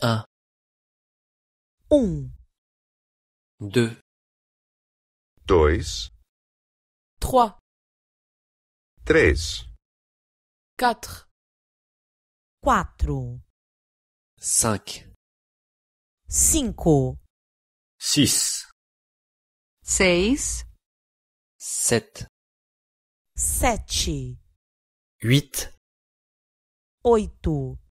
1 1 2 2 3 3 4 4 5 5 6 6 7 7 8 8